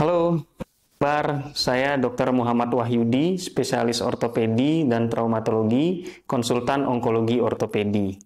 Halo, Bar, saya Dr. Muhammad Wahyudi, spesialis ortopedi dan traumatologi, konsultan onkologi ortopedi.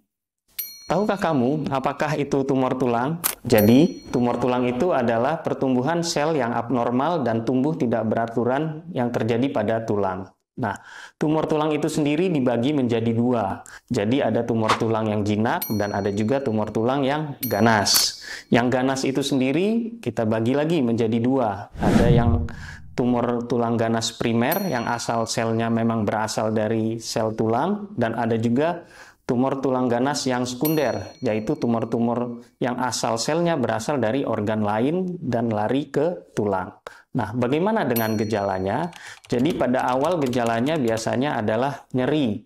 Tahukah kamu apakah itu tumor tulang? Jadi, tumor tulang itu adalah pertumbuhan sel yang abnormal dan tumbuh tidak beraturan yang terjadi pada tulang. Nah, tumor tulang itu sendiri dibagi menjadi dua. Jadi ada tumor tulang yang jinak dan ada juga tumor tulang yang ganas. Yang ganas itu sendiri kita bagi lagi menjadi dua. Ada yang tumor tulang ganas primer yang asal selnya memang berasal dari sel tulang dan ada juga tumor tulang ganas yang sekunder, yaitu tumor-tumor yang asal selnya berasal dari organ lain dan lari ke tulang. Nah, bagaimana dengan gejalanya? Jadi pada awal gejalanya biasanya adalah nyeri.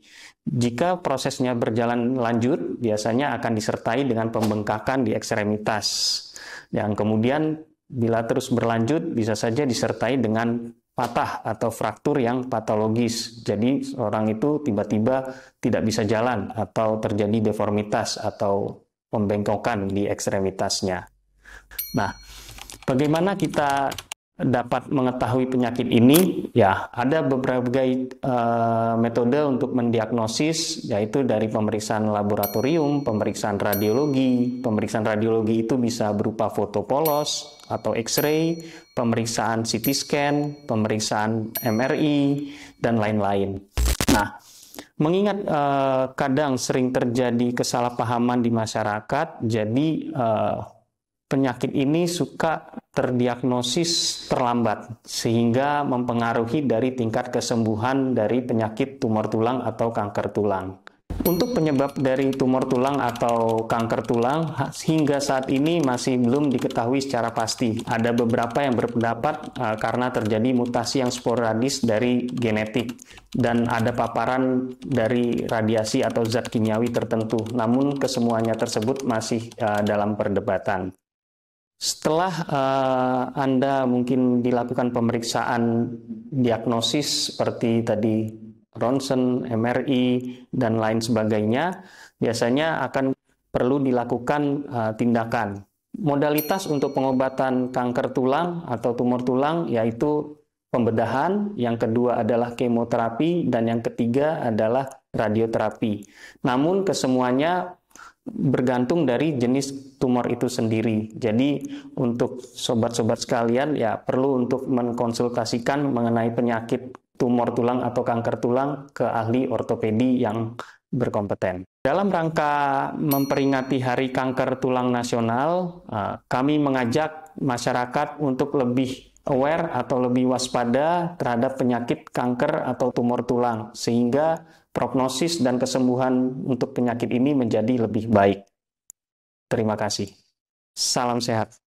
Jika prosesnya berjalan lanjut, biasanya akan disertai dengan pembengkakan di ekstremitas. Yang kemudian bila terus berlanjut bisa saja disertai dengan patah atau fraktur yang patologis. Jadi orang itu tiba-tiba tidak bisa jalan atau terjadi deformitas atau pembengkokan di ekstremitasnya. Nah, bagaimana kita dapat mengetahui penyakit ini, ya ada beberapa uh, metode untuk mendiagnosis, yaitu dari pemeriksaan laboratorium, pemeriksaan radiologi. Pemeriksaan radiologi itu bisa berupa foto polos atau X-ray, pemeriksaan CT scan, pemeriksaan MRI, dan lain-lain. Nah, mengingat uh, kadang sering terjadi kesalahpahaman di masyarakat, jadi uh, penyakit ini suka terdiagnosis terlambat sehingga mempengaruhi dari tingkat kesembuhan dari penyakit tumor tulang atau kanker tulang. Untuk penyebab dari tumor tulang atau kanker tulang hingga saat ini masih belum diketahui secara pasti. Ada beberapa yang berpendapat e, karena terjadi mutasi yang sporadis dari genetik dan ada paparan dari radiasi atau zat kimiawi tertentu. Namun kesemuanya tersebut masih e, dalam perdebatan. Setelah uh, Anda mungkin dilakukan pemeriksaan diagnosis seperti tadi ronsen, MRI, dan lain sebagainya, biasanya akan perlu dilakukan uh, tindakan. Modalitas untuk pengobatan kanker tulang atau tumor tulang yaitu pembedahan, yang kedua adalah kemoterapi, dan yang ketiga adalah radioterapi. Namun kesemuanya bergantung dari jenis tumor itu sendiri. Jadi untuk sobat-sobat sekalian ya perlu untuk mengkonsultasikan mengenai penyakit tumor tulang atau kanker tulang ke ahli ortopedi yang berkompeten. Dalam rangka memperingati Hari Kanker Tulang Nasional, eh, kami mengajak masyarakat untuk lebih aware atau lebih waspada terhadap penyakit kanker atau tumor tulang sehingga prognosis dan kesembuhan untuk penyakit ini menjadi lebih baik. Terima kasih. Salam sehat.